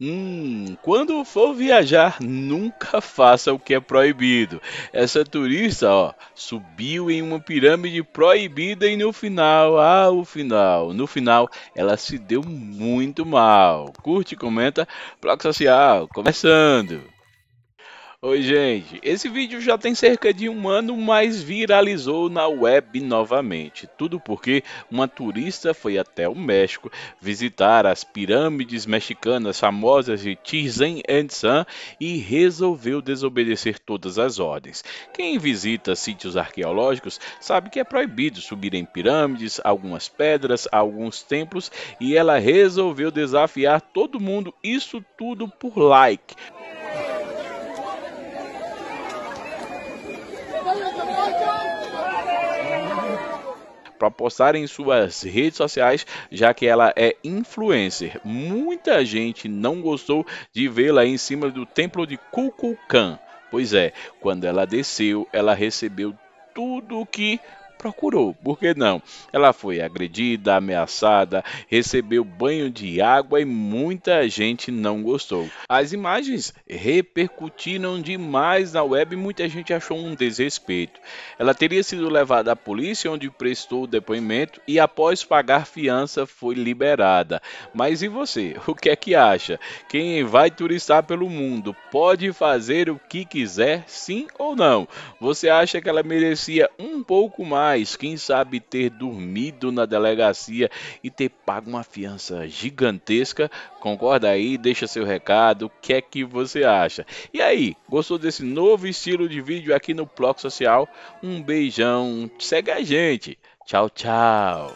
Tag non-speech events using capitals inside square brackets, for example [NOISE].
Hum, quando for viajar, nunca [LAUGHS] faça o que é proibido. Essa turista, ó, subiu em uma pirâmide proibida e no final, ah, o final, no final, ela se deu muito mal. Curte, comenta, bloco social, começando. Oi, gente. Esse vídeo já tem cerca de um ano, mas viralizou na web novamente. Tudo porque uma turista foi até o México visitar as pirâmides mexicanas famosas de Chichen Itzá e resolveu desobedecer todas as ordens. Quem visita sítios arqueológicos sabe que é proibido subir em pirâmides, algumas pedras, alguns templos e ela resolveu desafiar todo mundo, isso tudo por like. para postar em suas redes sociais, já que ela é influencer. Muita gente não gostou de vê-la em cima do templo de Kukulkan. Pois é, quando ela desceu, ela recebeu tudo o que procurou, por que não? Ela foi agredida, ameaçada, recebeu banho de água e muita gente não gostou. As imagens repercutiram demais na web e muita gente achou um desrespeito. Ela teria sido levada à polícia, onde prestou o depoimento e, após pagar fiança, foi liberada. Mas e você? O que é que acha? Quem vai turistar pelo mundo pode fazer o que quiser, sim ou não? Você acha que ela merecia um pouco mais? mais. Quem sabe ter dormido na delegacia e ter pago uma fiança gigantesca? Concorda aí? Deixa seu recado. O que é que você acha? E aí, gostou desse novo estilo de vídeo aqui no Bloco Social? Um beijão. Segue a gente. Tchau, tchau.